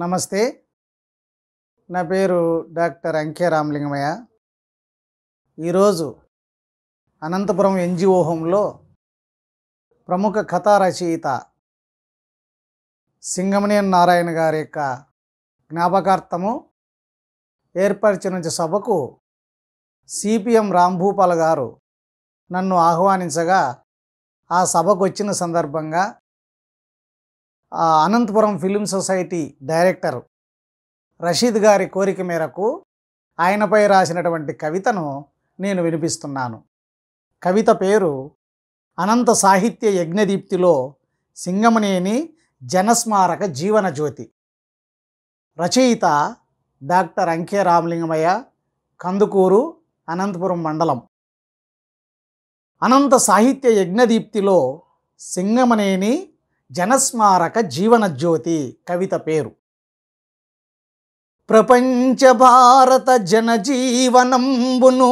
నమస్తే నా పేరు డాక్టర్ అంకే రామలింగమయ్య ఈరోజు అనంతపురం ఎన్జిఓ హోంలో ప్రముఖ కథా రచయిత సింగమనేని నారాయణ గారి యొక్క జ్ఞాపకార్థము ఏర్పరిచిన సభకు సిపిఎం రాంభూపాల్ గారు నన్ను ఆహ్వానించగా ఆ సభకు వచ్చిన సందర్భంగా Anantapuram film society director Rashid గారి కోరిక మేరకు ఆయనపై రాసినటువంటి కవితను నేను వినిపిస్తున్నాను కవిత పేరు అనంత సాహిత్య యజ్ఞదీప్తిలో సింగమనేని జనస్మారక జీవనజ్యోతి రచయిత డాక్టర్ అంకే రామలింగమయ్య కందుకూరు అనంతపురం మండలం అనంత సాహిత్య యజ్ఞదీప్తిలో సింగమనేని జనస్మారక జీవనజ్యోతి కవిత పేరు ప్రపంచ భారత జనజీవనంబును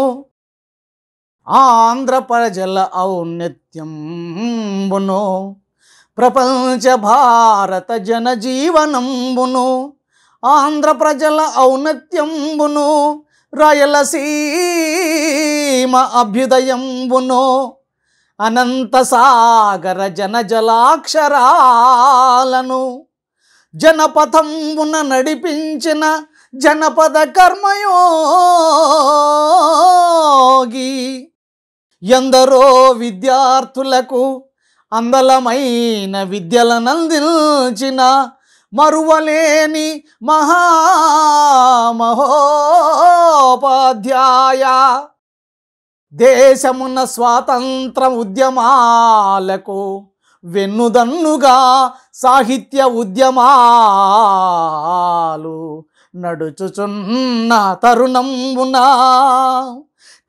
ఆంధ్ర ప్రజల ఔన్నత్యంబును ప్రపంచ భారత జనజీవనంబును ఆంధ్ర ప్రజల ఔన్నత్యంబును రాయలసీమ అభ్యుదయంబును అనంత సాగర జనజలాక్షరాలను జనపథంబున నడిపించిన జనపద కర్మయోగి ఎందరో విద్యార్థులకు అందలమైన విద్యలనందించిన మరువలేని మహామహోపాధ్యాయ దేశమున్న స్వాతంత్ర ఉద్యమాలకు వెన్నుదన్నుగా సాహిత్య ఉద్యమాలు నడుచుచున్న తరుణం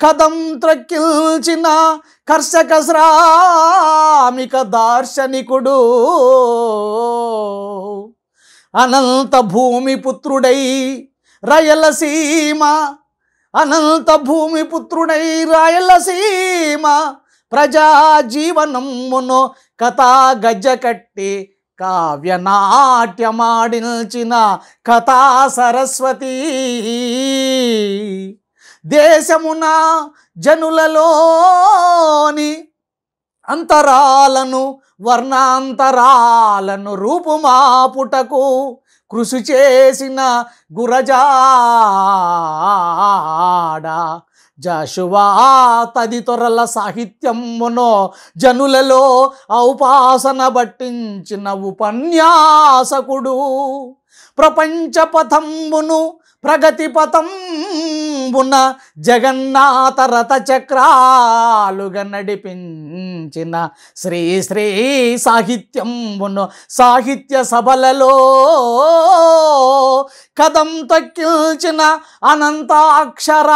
కథం త్రక్కిల్చిన కర్షక శ్రామిక దార్శనికుడు అనంత భూమి పుత్రుడై రయలసీమ అనంత భూమి పుత్రుడై రాయలసీమ ప్రజా జీవనమ్మును కథా గజ కట్టి కావ్య నాట్యమాడించిన కథా సరస్వతి దేశమున జనులలోని అంతరాలను వర్ణాంతరాలను రూపుమాపుటకు కృషి చేసిన గురజాడ జశువా తదితరుల సాహిత్యమునో జనులలో ఔపాసన పట్టించిన ఉపన్యాసకుడు ప్రపంచ పథంబును ప్రగతి పథం ఉన్న జగన్నాథ రథ చక్రాలుగా నడిపించిన శ్రీ శ్రీ సాహిత్యం ఉన్న సాహిత్య సభలలో కథం తక్కిల్చిన అనంతాక్షర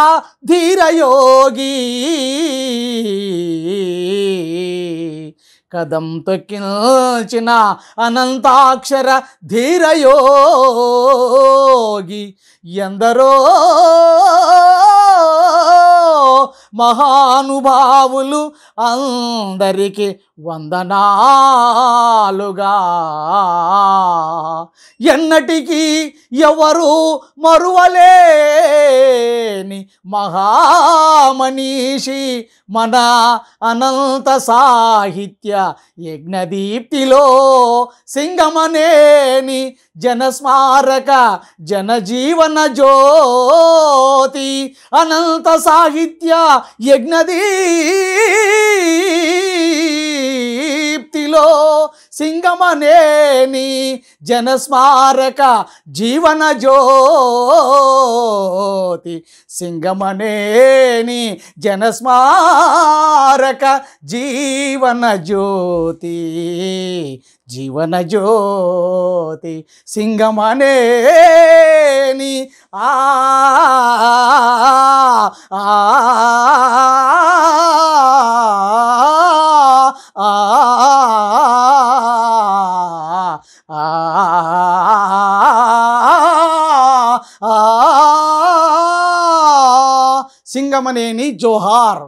ధీరయోగి కదం తొక్కిల్చిన అనంతాక్షర ధీరయో ఎందరో మహానుభావులు అందరికి వందనాలుగా ఎన్నటికీ ఎవరు మరువలే మహామనీషి మన అనంత సాహిత్య యజ్ఞదీప్తిలో సింగమనేని జనస్మారక జనజీవన జ్యోతి అనంత సాహిత్య యజ్ఞదీప్తిలో సింగమనేని జనస్మారక జీవన జ్యోతి సింగమనేని జనస్మారక జీవన జ్యోతి జీవన జ్యోతి సింగమనేని ఆ సింగమనేని జోహార్